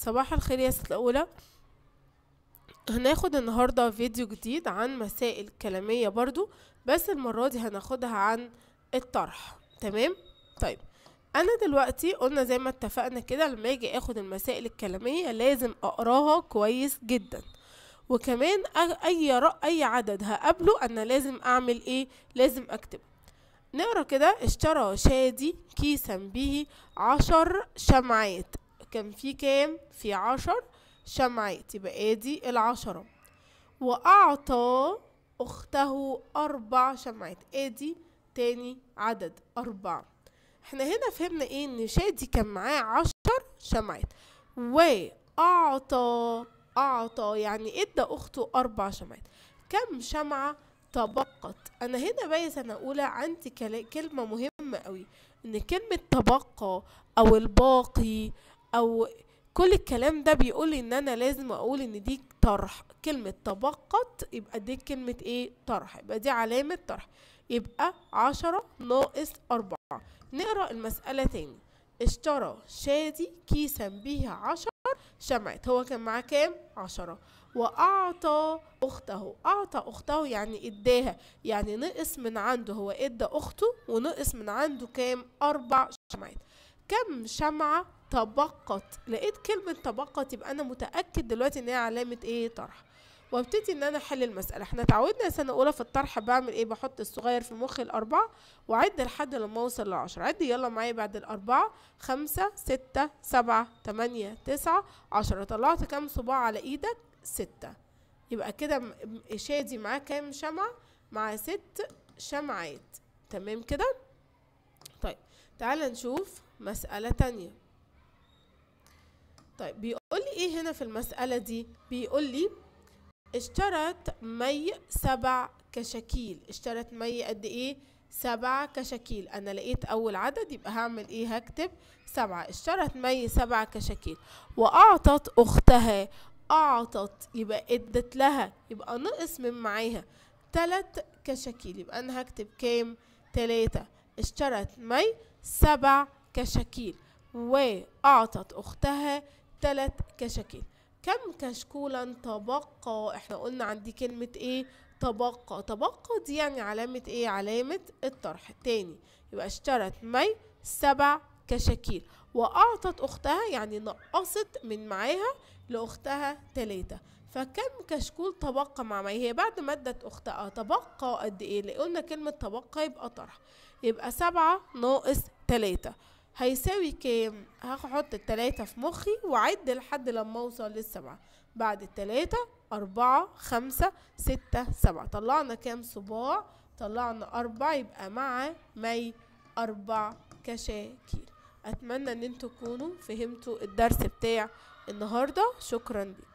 صباح الخير يا ست الأولى هناخد النهاردة فيديو جديد عن مسائل كلامية برضو بس المرة دي هناخدها عن الطرح تمام طيب انا دلوقتي قلنا زي ما اتفقنا كده لما اجي اخد المسائل الكلامية لازم اقراها كويس جدا وكمان اي اي عدد هقابله انا لازم اعمل ايه لازم اكتب نقرا كده اشترى شادي كيسا به عشر شمعات كان في كام في عشر شمعات يبقى ادي العشرة وأعطى أخته أربع شمعات ادي تاني عدد أربعة احنا هنا فهمنا ايه ان شادي كان معاه عشر شمعات وأعطى أعطى يعني ادى أخته أربع شمعات كم شمعة تبقت أنا هنا بقى سنة أولى عندي كلمة مهمة قوي إن كلمة تبقى أو الباقي او كل الكلام ده بيقول ان انا لازم اقول ان دي طرح كلمة تبقت يبقى دي كلمة ايه طرح يبقى دي علامة طرح يبقى عشرة ناقص اربعة نقرأ المسألة تاني اشترى شادي كيسا بيها عشر شمعت هو كان معاه كام عشرة وأعطى أخته أعطى أخته يعني إداها يعني نقص من عنده هو إدى أخته ونقص من عنده كام أربع شمعات كم شمعة تبقت لقيت كلمة تبقت يبقى أنا متأكد دلوقتي إن هي علامة إيه طرح وابتدي ان انا احل المساله احنا اتعودنا سنه اولى في الطرح بعمل ايه بحط الصغير في مخ الاربعه واعد لحد لما اوصل لعشرة عد يلا معايا بعد الاربعه خمسة ستة سبعة تمانية تسعة عشرة طلعت كام صباع على ايدك ستة يبقى كده شادي معاه كام شمعة مع ست شمعات تمام كده طيب تعال نشوف مسألة تانية طيب بيقول لي ايه هنا في المسألة دي بيقول لي اشترت مي سبع كشاكيل اشترت مي قد ايه سبع كشاكيل انا لقيت اول عدد يبقى هعمل ايه هكتب سبعة اشترت مي سبع كشاكيل واعطت اختها اعطت يبقى ادت لها يبقى نقص من معاها تلات كشاكيل يبقى انا هكتب كام تلاتة اشترت مي سبع كشاكيل وأعطت أختها تلات كشاكيل كم كشكولا تبقى احنا قلنا عندي كلمة ايه تبقى تبقى دي يعني علامة ايه علامة الطرح تاني يبقى اشترت مي سبع كشاكيل وأعطت أختها يعني نقصت من معاها لأختها تلاتة فكم كشكول تبقى مع مي هي بعد ما ادت أختها تبقى قد ايه اللي قلنا كلمة تبقى يبقى طرح يبقى سبعة ناقص تلاتة هيساوي كام هحط التلاتة في مخي وعد لحد لما اوصل للسبعة بعد التلاتة أربعة خمسة ستة سبعة طلعنا كام صباع طلعنا أربع يبقى مع مي أربع كشاكيل أتمنى أن انتوا تكونوا فهمتوا الدرس بتاع النهاردة شكرا لكم